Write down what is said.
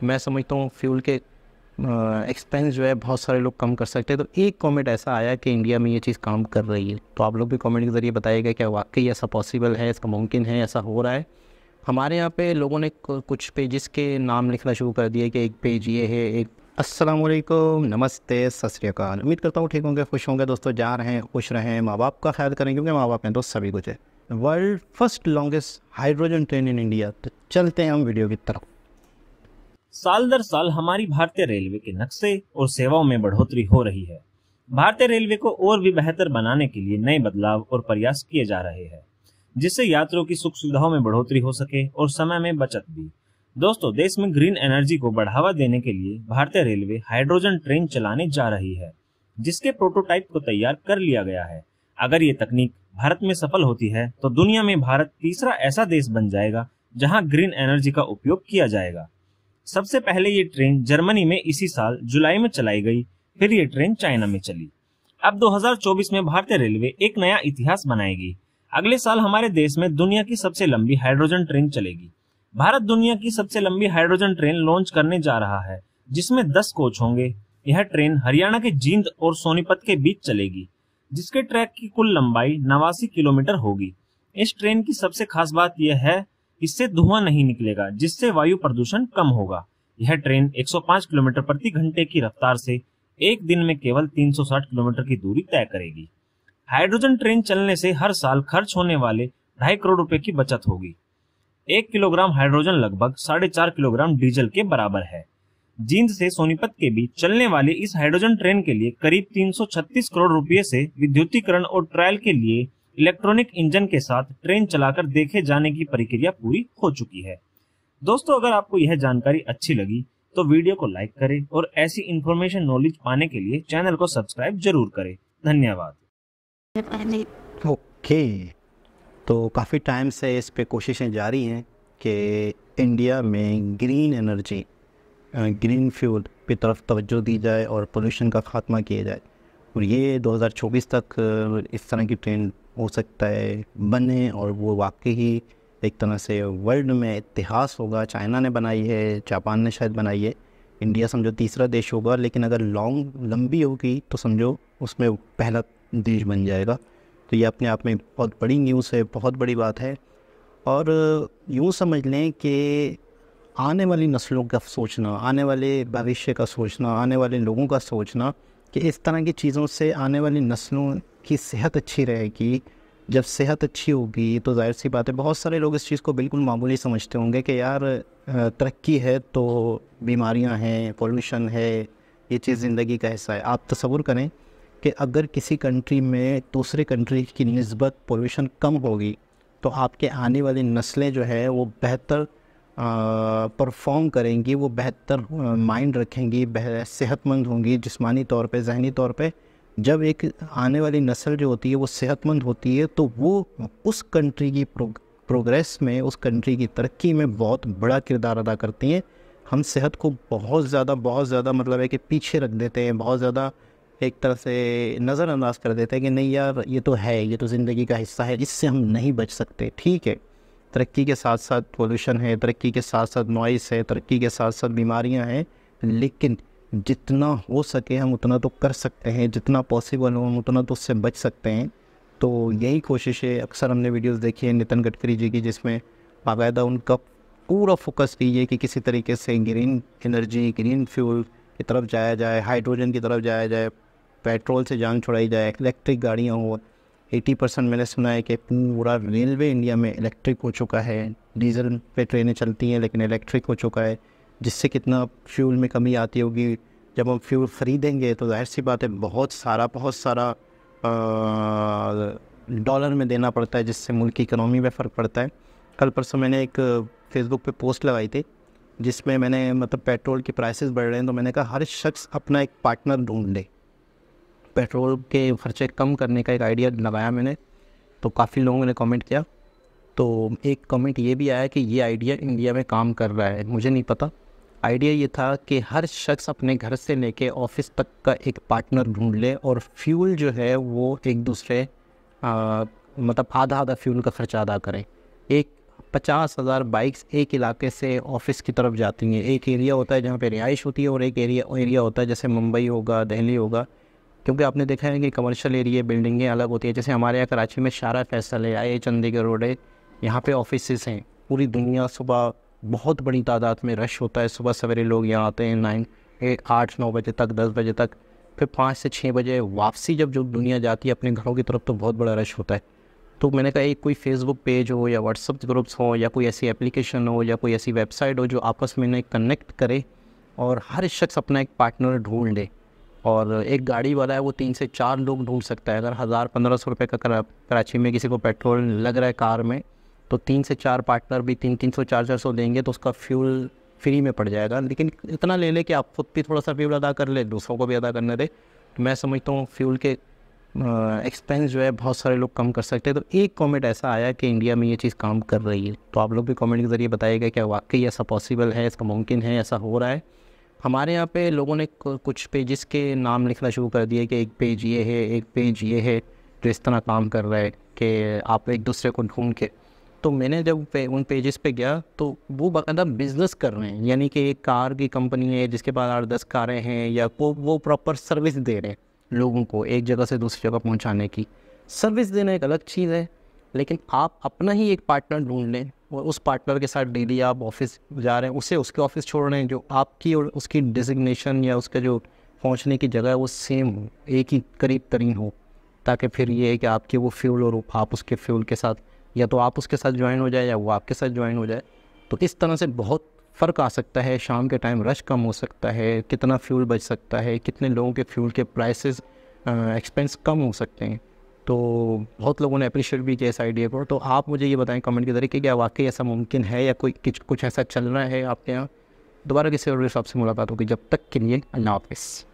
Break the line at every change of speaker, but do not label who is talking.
तो मैं समझता हूँ फ्यूल के एक्सपेंस जो है बहुत सारे लोग कम कर सकते हैं तो एक कमेंट ऐसा आया कि इंडिया में ये चीज़ काम कर रही है तो आप लोग भी कमेंट के ज़रिए बताइएगा क्या वाकई ऐसा पॉसिबल है ऐसा मुमकिन है ऐसा हो रहा है हमारे यहाँ पे लोगों ने कुछ पेजेस के नाम लिखना शुरू कर दिया कि एक पेज ये है एक वालेकुम नमस्ते सत उम्मीद करता हूँ ठीक होंगे खुश होंगे दोस्तों जा रहे हैं खुश रहें माँ बाप का ख्याल करें क्योंकि माँ बाप हैं दोस्त सभी कुछ है world first longest hydrogen train in India तो चलते हैं हम वीडियो की तरफ
साल दर साल हमारी भारतीय रेलवे के नक्शे और सेवाओं में बढ़ोतरी हो रही है भारतीय रेलवे को और भी बेहतर बनाने के लिए नए बदलाव और प्रयास किए जा रहे हैं जिससे यात्रियों की सुख सुविधाओं में बढ़ोतरी हो सके और समय में बचत भी दोस्तों देश में ग्रीन एनर्जी को बढ़ावा देने के लिए भारतीय रेलवे हाइड्रोजन ट्रेन चलाने जा रही है जिसके प्रोटोटाइप को तैयार कर लिया गया है अगर ये तकनीक भारत में सफल होती है तो दुनिया में भारत तीसरा ऐसा देश बन जाएगा जहां ग्रीन एनर्जी का उपयोग किया जाएगा सबसे पहले ये ट्रेन जर्मनी में इसी साल जुलाई में चलाई गई फिर ये ट्रेन चाइना में चली अब 2024 में भारतीय रेलवे एक नया इतिहास बनाएगी अगले साल हमारे देश में दुनिया की सबसे लंबी हाइड्रोजन ट्रेन चलेगी भारत दुनिया की सबसे लंबी हाइड्रोजन ट्रेन लॉन्च करने जा रहा है जिसमें 10 कोच होंगे यह ट्रेन हरियाणा के जींद और सोनीपत के बीच चलेगी जिसके ट्रैक की कुल लंबाई नवासी किलोमीटर होगी इस ट्रेन की सबसे खास बात यह है इससे धुआं नहीं निकलेगा जिससे वायु प्रदूषण कम होगा यह ट्रेन 105 किलोमीटर प्रति घंटे की रफ्तार से एक दिन में केवल 360 किलोमीटर की दूरी तय करेगी हाइड्रोजन ट्रेन चलने से हर साल खर्च होने वाले ढाई करोड़ रुपए की बचत होगी एक किलोग्राम हाइड्रोजन लगभग साढ़े चार किलोग्राम डीजल के बराबर है जींद से सोनीपत के बीच चलने वाली इस हाइड्रोजन ट्रेन के लिए करीब 336 करोड़ रुपए से विद्युतीकरण और ट्रायल के लिए इलेक्ट्रॉनिक इंजन के साथ ट्रेन चलाकर देखे जाने की प्रक्रिया पूरी हो चुकी है दोस्तों अगर आपको यह जानकारी अच्छी लगी तो वीडियो को लाइक करें और ऐसी इन्फॉर्मेशन नॉलेज पाने के लिए चैनल को सब्सक्राइब जरूर करें धन्यवाद
ओके okay. तो काफ़ी टाइम से इस पे कोशिशें जारी हैं कि इंडिया में ग्रीन एनर्जी ग्रीन फ्यूल की तरफ तवज्जो दी जाए और पोल्यूशन का खात्मा किया जाए और ये 2024 तक इस तरह की ट्रेन हो सकता है बने और वो वाकई ही एक तरह से वर्ल्ड में इतिहास होगा चाइना ने बनाई है जापान ने शायद बनाई है इंडिया समझो तीसरा देश होगा लेकिन अगर लॉन्ग लंबी होगी तो समझो उसमें पहला देश बन जाएगा तो ये अपने आप में बहुत बड़ी न्यूज़ है बहुत बड़ी बात है और यूँ समझ लें कि आने वाली नस्लों का सोचना आने वाले भविष्य का सोचना आने वाले लोगों का सोचना कि इस तरह की चीज़ों से आने वाली नस्लों की सेहत अच्छी रहेगी जब सेहत अच्छी होगी तो जाहिर सी बात है बहुत सारे लोग इस चीज़ को बिल्कुल मामूली समझते होंगे कि यार तरक्की है तो बीमारियां हैं पोल्यूशन है ये चीज़ हम्म। ज़िंदगी का हिस्सा है आप तस्वुर करें कि अगर किसी कंट्री में दूसरे कंट्री की नस्बत पोल्यूशन कम होगी तो आपके आने वाली नस्लें जो है वो बेहतर परफॉर्म करेंगी वो बेहतर माइंड रखेंगी सेहतमंद होंगी जिस्मानी तौर पे जहनी तौर पे जब एक आने वाली नस्ल जो होती है वो सेहतमंद होती है तो वो उस कंट्री की प्रोग्रेस में उस कंट्री की तरक्की में बहुत बड़ा किरदार अदा करती हैं हम सेहत को बहुत ज़्यादा बहुत ज़्यादा मतलब है कि पीछे रख देते हैं बहुत ज़्यादा एक तरह से नज़रअंदाज कर देते हैं कि नहीं यार ये तो है ये तो ज़िंदगी का हिस्सा है जिससे हम नहीं बच सकते ठीक है तरक्की के साथ साथ पोल्यूशन है तरक्की के साथ साथ नॉइस है तरक्की के साथ साथ बीमारियाँ हैं लेकिन जितना हो सके हम उतना तो कर सकते हैं जितना पॉसिबल हो हम उतना तो उससे बच सकते हैं तो यही कोशिश है अक्सर हमने वीडियोस देखी है नितिन गडकरी जी की जिसमें बाकायदा उनका पूरा फोकस यही है कि किसी तरीके से ग्रीन एनर्जी ग्रीन फ्यूल की तरफ जाया जाए हाइड्रोजन की तरफ जाया जाए पेट्रोल से जान छुड़ाई जाए इलेक्ट्रिक गाड़ियाँ हों 80 परसेंट मैंने सुना है कि पूरा रेलवे इंडिया में इलेक्ट्रिक हो चुका है डीजल पे ट्रेनें चलती हैं लेकिन इलेक्ट्रिक हो चुका है जिससे कितना फ्यूल में कमी आती होगी जब हम फ्यूल ख़रीदेंगे तो जाहिर सी बात है बहुत सारा बहुत सारा डॉलर में देना पड़ता है जिससे मुल्क की इकनॉमी में फ़र्क पड़ता है कल परसों मैंने एक फेसबुक पे पोस्ट लगाई थी जिसमें मैंने मतलब पेट्रोल की प्राइसेस बढ़ रहे हैं तो मैंने कहा हर शख्स अपना एक पार्टनर ढूंढ ले पेट्रोल के खर्चे कम करने का एक आइडिया लगाया मैंने तो काफ़ी लोगों ने कमेंट किया तो एक कमेंट ये भी आया कि ये आइडिया इंडिया में काम कर रहा है मुझे नहीं पता आइडिया ये था कि हर शख्स अपने घर से लेके ऑफिस तक का एक पार्टनर ढूंढ ले और फ्यूल जो है वो एक दूसरे आ, मतलब आधा आधा फ्यूल का खर्चा अदा करें एक पचास हज़ार बाइक्स एक इलाके से ऑफिस की तरफ जाती हैं एक एरिया होता है जहाँ पे रिहाइश होती है और एक एरिया एरिया होता है जैसे मुंबई होगा दिल्ली होगा क्योंकि आपने देखा है कि कमर्शियल एरिया बिल्डिंगें अलग होती है जैसे हमारे यहाँ कराची में शारा फैसल है आई चंडीगढ़ रोड है यहाँ पे ऑफिस हैं पूरी दुनिया सुबह बहुत बड़ी तादाद में रश होता है सुबह सवेरे लोग यहाँ आते हैं नाइन आठ नौ बजे तक दस बजे तक फिर पाँच से छः बजे वापसी जब जो दुनिया जाती है अपने घरों की तरफ तो बहुत बड़ा रश होता है तो मैंने कहा एक कोई फेसबुक पेज हो या व्हाट्सअप ग्रुप्स हो या कोई ऐसी एप्लीकेशन हो या कोई ऐसी वेबसाइट हो जो आपस में इन्हें कनेक्ट करे और हर शख्स अपना एक पार्टनर ढूंढ ले और एक गाड़ी वाला है वो तीन से चार लोग ढूंढ सकता है अगर हज़ार पंद्रह सौ रुपये का करा, कराची में किसी को पेट्रोल लग रहा है कार में तो तीन से चार पार्टनर भी तीन तीन सौ चार चार सौ देंगे तो उसका फ्यूल फ्री में पड़ जाएगा लेकिन इतना ले लें कि आप खुद भी थोड़ा सा फ्यूल अदा कर ले दूसरों को भी अदा करने दे तो मैं समझता हूँ फ्यूल के एक्सपेंस जो है बहुत सारे लोग कम कर सकते हैं तो एक कमेंट ऐसा आया कि इंडिया में ये चीज़ काम कर रही है तो आप लोग भी कमेंट के ज़रिए बताइएगा क्या वाकई ऐसा पॉसिबल है इसका मुमकिन है ऐसा हो रहा है हमारे यहाँ पे लोगों ने कुछ पेजेस के नाम लिखना शुरू कर दिए कि एक पेज ये है एक पेज ये है जो तो इस तरह काम कर रहा है कि आप एक दूसरे को ढूंढ के तो मैंने जब पे, उन पेजेस पे गया तो वो बाकायदा बिज़नेस मतलब कर रहे हैं यानी कि एक कार की कंपनी है जिसके पास आठ दस कारें हैं या वो वो प्रॉपर सर्विस दे रहे हैं लोगों को एक जगह से दूसरी जगह पहुंचाने की सर्विस देना एक अलग चीज़ है लेकिन आप अपना ही एक पार्टनर ढूंढ लें उस पार्टनर के साथ डेली आप ऑफिस जा रहे हैं उसे उसके ऑफिस छोड़ रहे हैं जो आपकी और उसकी डिजिग्नेशन या उसका जो पहुंचने की जगह है वो सेम हो एक ही करीब तरीन हो ताकि फिर ये है कि आपके वो फ्यूल और आप उसके फ्यूल के साथ या तो आप उसके साथ ज्वाइन हो जाए या वो आपके साथ ज्वाइन हो जाए तो इस तरह से बहुत फ़र्क आ सकता है शाम के टाइम रश कम हो सकता है कितना फ्यूल बच सकता है कितने लोगों के फ्यूल के प्राइसेस एक्सपेंस कम हो सकते हैं तो बहुत लोगों ने अप्रिशिएट भी किया इस आइडिया को तो आप मुझे ये बताएं कमेंट के जरिए कि क्या वाकई ऐसा मुमकिन है या कोई कुछ ऐसा चल रहा है आपके यहाँ दोबारा किसी और शॉप से मुलाकात होगी जब तक के लिए अल्लाह हाफिज़